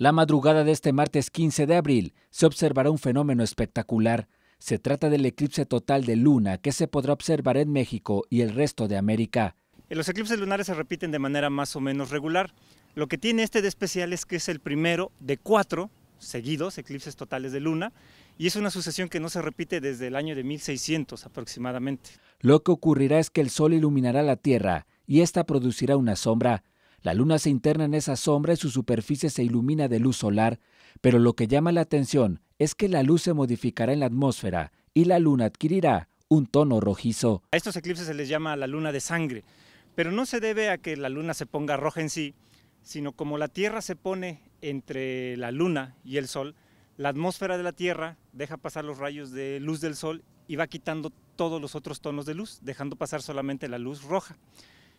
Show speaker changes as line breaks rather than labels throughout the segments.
La madrugada de este martes 15 de abril se observará un fenómeno espectacular. Se trata del eclipse total de luna que se podrá observar en México y el resto de América.
Eh, los eclipses lunares se repiten de manera más o menos regular. Lo que tiene este de especial es que es el primero de cuatro seguidos eclipses totales de luna y es una sucesión que no se repite desde el año de 1600 aproximadamente.
Lo que ocurrirá es que el sol iluminará la Tierra y esta producirá una sombra la luna se interna en esa sombra y su superficie se ilumina de luz solar, pero lo que llama la atención es que la luz se modificará en la atmósfera y la luna adquirirá un tono rojizo.
A estos eclipses se les llama la luna de sangre, pero no se debe a que la luna se ponga roja en sí, sino como la Tierra se pone entre la luna y el sol, la atmósfera de la Tierra deja pasar los rayos de luz del sol y va quitando todos los otros tonos de luz, dejando pasar solamente la luz roja.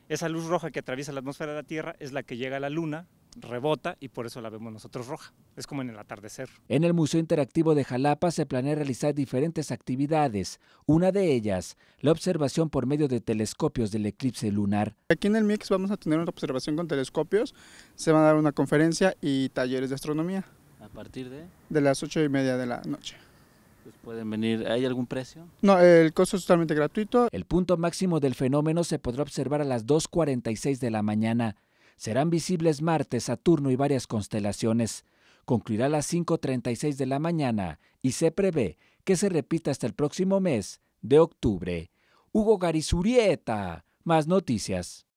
Esa luz roja que atraviesa la atmósfera de la Tierra es la que llega a la Luna, rebota y por eso la vemos nosotros roja. Es como en el atardecer.
En el Museo Interactivo de Jalapa se planea realizar diferentes actividades. Una de ellas, la observación por medio de telescopios del eclipse
lunar. Aquí en el MIX e vamos a tener una observación con telescopios. Se va a dar una conferencia y talleres de astronomía.
¿A partir de?
De las ocho y media de la noche. Pues, pueden venir.
¿Hay algún precio?
No, el costo es totalmente gratuito. El punto máximo del fenómeno se podrá observar a las 2.46 de la mañana. Serán visibles Marte, Saturno y varias constelaciones. Concluirá a las 5.36 de la mañana y se prevé que se repita hasta el próximo mes de octubre. Hugo Garizurieta, más noticias.